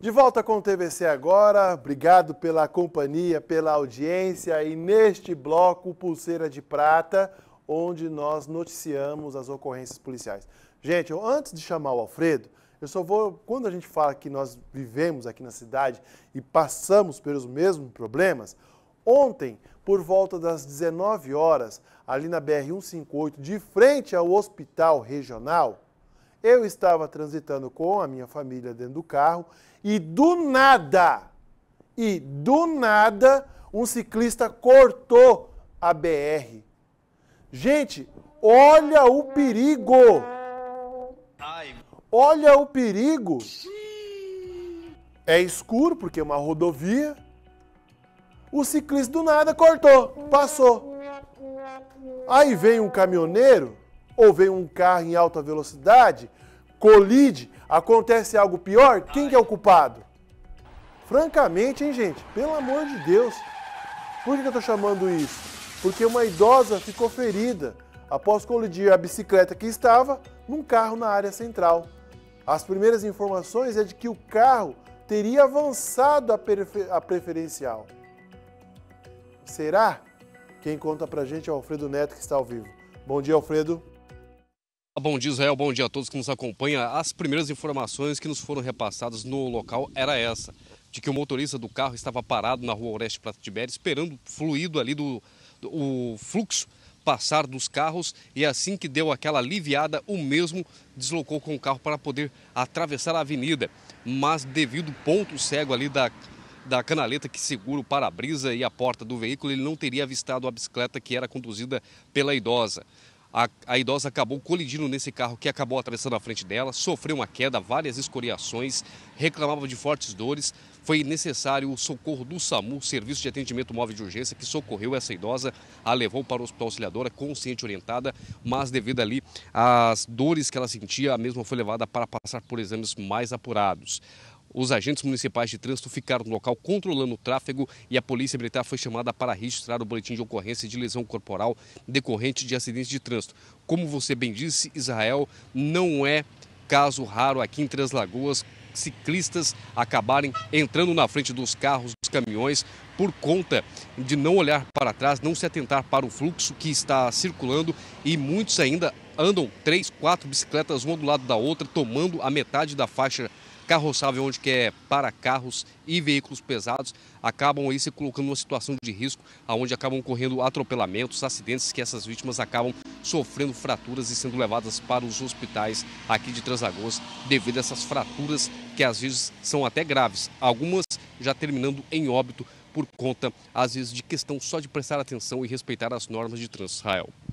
De volta com o TVC agora, obrigado pela companhia, pela audiência e neste bloco Pulseira de Prata, onde nós noticiamos as ocorrências policiais. Gente, antes de chamar o Alfredo, eu só vou, quando a gente fala que nós vivemos aqui na cidade e passamos pelos mesmos problemas, ontem, por volta das 19 horas, ali na BR 158, de frente ao Hospital Regional, eu estava transitando com a minha família dentro do carro e do nada, e do nada, um ciclista cortou a BR. Gente, olha o perigo! Olha o perigo! É escuro porque é uma rodovia. O ciclista do nada cortou, passou. Aí vem um caminhoneiro ou vem um carro em alta velocidade, colide, acontece algo pior, quem que é o culpado? Francamente, hein, gente? Pelo amor de Deus. Por que eu estou chamando isso? Porque uma idosa ficou ferida após colidir a bicicleta que estava num carro na área central. As primeiras informações é de que o carro teria avançado a, a preferencial. Será? Quem conta pra gente é o Alfredo Neto, que está ao vivo. Bom dia, Alfredo. Ah, bom Dia Israel, bom dia a todos que nos acompanham. As primeiras informações que nos foram repassadas no local era essa, de que o motorista do carro estava parado na rua Oeste Prata Tibério, esperando o fluido ali do, do o fluxo passar dos carros e assim que deu aquela aliviada, o mesmo deslocou com o carro para poder atravessar a avenida. Mas devido ao ponto cego ali da da canaleta que segura o para-brisa e a porta do veículo, ele não teria avistado a bicicleta que era conduzida pela idosa. A, a, idosa acabou colidindo nesse carro que acabou atravessando a frente dela, sofreu uma queda, várias escoriações, reclamava de fortes dores. Foi necessário o socorro do SAMU, Serviço de Atendimento Móvel de Urgência, que socorreu essa idosa, a levou para o hospital auxiliadora, consciente orientada, mas devido ali às dores que ela sentia, a mesma foi levada para passar por exames mais apurados. Os agentes municipais de trânsito ficaram no local controlando o tráfego e a polícia militar foi chamada para registrar o boletim de ocorrência de lesão corporal decorrente de acidente de trânsito. Como você bem disse, Israel não é caso raro aqui em Três Lagoas ciclistas acabarem entrando na frente dos carros, dos caminhões, por conta de não olhar para trás, não se atentar para o fluxo que está circulando e muitos ainda andam três, quatro bicicletas uma do lado da outra, tomando a metade da faixa carroçável, onde quer para carros e veículos pesados, acabam aí se colocando numa situação de risco, aonde acabam correndo atropelamentos, acidentes que essas vítimas acabam sofrendo fraturas e sendo levadas para os hospitais aqui de Translagoas devido a essas fraturas que às vezes são até graves, algumas já terminando em óbito por conta às vezes de questão só de prestar atenção e respeitar as normas de trânsito.